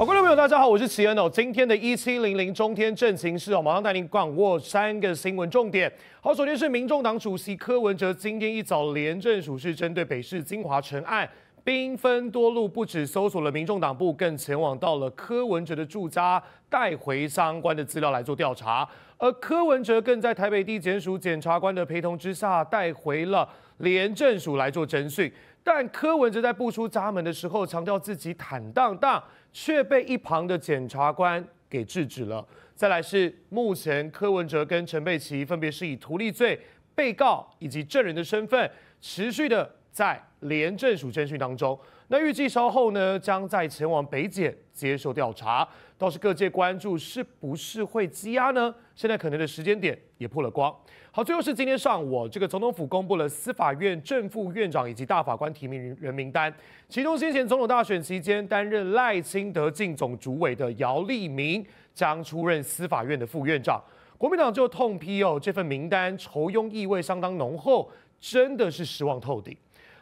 好，观众朋友，大家好，我是齐恩哦。今天的一七零零中天正情式哦，马上带您掌握三个新闻重点。好，首先是民众党主席柯文哲，今天一早，廉政署是针对北市金华城案兵分多路，不止搜索了民众党部，更前往到了柯文哲的驻家，带回相关的资料来做调查。而柯文哲更在台北地检署检察官的陪同之下，带回了廉政署来做侦讯。但柯文哲在步出家门的时候，强调自己坦荡荡。却被一旁的检察官给制止了。再来是目前柯文哲跟陈佩琪，分别是以图利罪被告以及证人的身份，持续的。在廉政署侦讯当中，那预计稍后呢，将在前往北检接受调查。倒是各界关注是不是会积压呢？现在可能的时间点也破了光。好，最后是今天上午，这个总统府公布了司法院正副院长以及大法官提名人名单，其中先前总统大选期间担任赖清德进总主委的姚利明将出任司法院的副院长。国民党就痛批哦，这份名单仇庸意味相当浓厚，真的是失望透顶。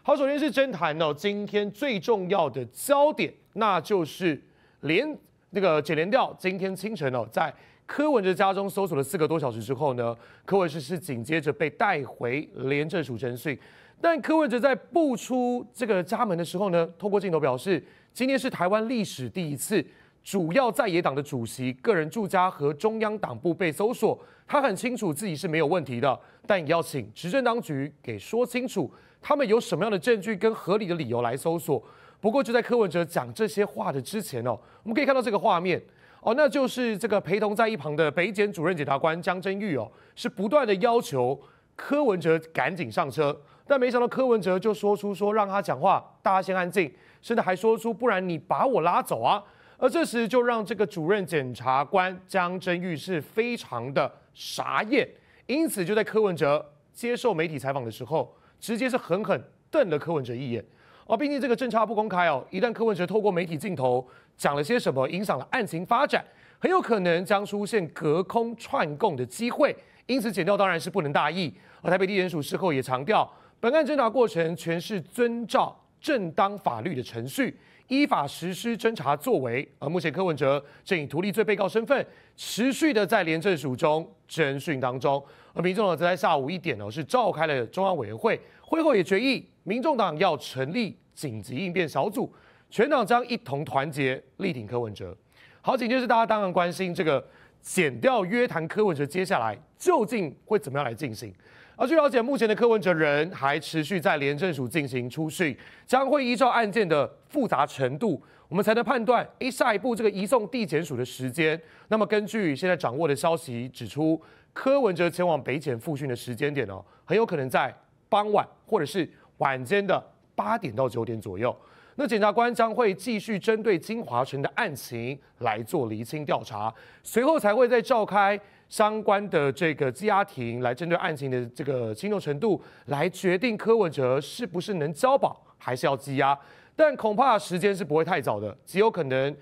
好，首先是真谈呢。今天最重要的焦点，那就是连那个解联调。今天清晨呢，在柯文哲家中搜索了四个多小时之后呢，柯文哲是紧接着被带回廉政署侦讯。但柯文哲在步出这个家门的时候呢，透过镜头表示，今天是台湾历史第一次。主要在野党的主席个人住家和中央党部被搜索，他很清楚自己是没有问题的，但也要请执政当局给说清楚，他们有什么样的证据跟合理的理由来搜索。不过就在柯文哲讲这些话的之前哦，我们可以看到这个画面哦，那就是这个陪同在一旁的北检主任检察官江真玉哦，是不断的要求柯文哲赶紧上车，但没想到柯文哲就说出说让他讲话，大家先安静，甚至还说出不然你把我拉走啊。而这时就让这个主任检察官江真玉是非常的傻眼，因此就在柯文哲接受媒体采访的时候，直接是狠狠瞪了柯文哲一眼。哦，毕竟这个侦查不公开哦，一旦柯文哲透过媒体镜头讲了些什么，影响了案情发展，很有可能将出现隔空串供的机会，因此剪掉当然是不能大意。而台北地检署事后也强调，本案侦查过程全是遵照正当法律的程序。依法实施侦查作为，而目前柯文哲正以图利罪被告身份，持续的在廉政署中侦讯当中。而民众党在下午一点呢，是召开了中央委员会，会后也决议，民众党要成立紧急应变小组，全党将一同团结力挺柯文哲。好，紧接着大家当然关心这个减掉约谈柯文哲，接下来究竟会怎么样来进行？而据了解，目前的柯文哲人还持续在廉政署进行出讯，将会依照案件的复杂程度，我们才能判断。诶下一步这个移送地检署的时间，那么根据现在掌握的消息指出，柯文哲前往北检复讯的时间点哦，很有可能在傍晚或者是晚间的八点到九点左右。那检察官将会继续针对金华城的案情来做厘清调查，随后才会再召开。相关的这个羁押庭来针对案情的这个轻重程度来决定柯文哲是不是能交保，还是要羁押。但恐怕时间是不会太早的，极有可能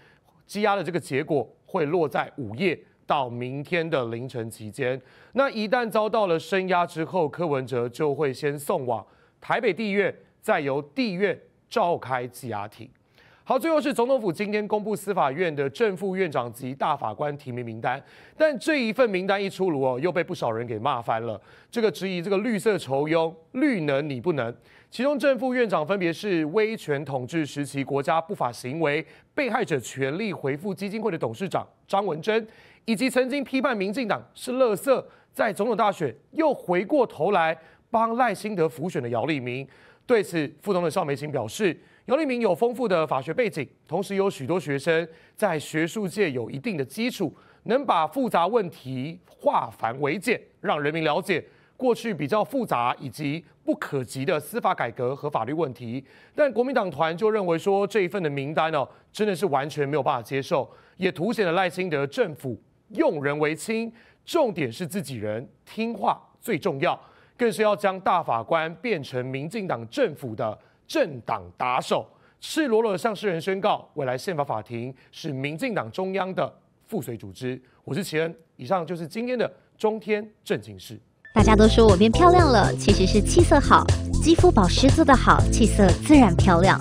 羁押的这个结果会落在午夜到明天的凌晨期间。那一旦遭到了升押之后，柯文哲就会先送往台北地院，再由地院召开羁押庭。好，最后是总统府今天公布司法院的正副院长及大法官提名名单，但这一份名单一出炉哦，又被不少人给骂翻了。这个质疑这个绿色仇庸，绿能你不能。其中正副院长分别是威权统治时期国家不法行为被害者权利回复基金会的董事长张文珍，以及曾经批判民进党是垃圾，在总统大选又回过头来。帮赖清德辅选的姚立明对此，副总统邵美琴表示：“姚立明有丰富的法学背景，同时有许多学生在学术界有一定的基础，能把复杂问题化繁为简，让人民了解过去比较复杂以及不可及的司法改革和法律问题。”但国民党团就认为说，这一份的名单呢，真的是完全没有办法接受，也凸显了赖清德政府用人为亲，重点是自己人听话最重要。更是要将大法官变成民进党政府的政党打手，赤裸裸地向世人宣告，未来宪法法庭是民进党中央的附水组织。我是齐恩，以上就是今天的中天正经事。大家都说我变漂亮了，其实是气色好，肌肤保湿做得好，气色自然漂亮。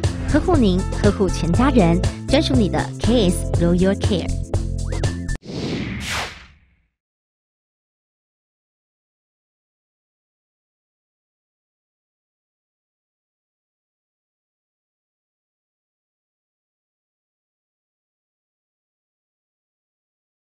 呵护您，呵护全家人，专属你的 KS Royal Care。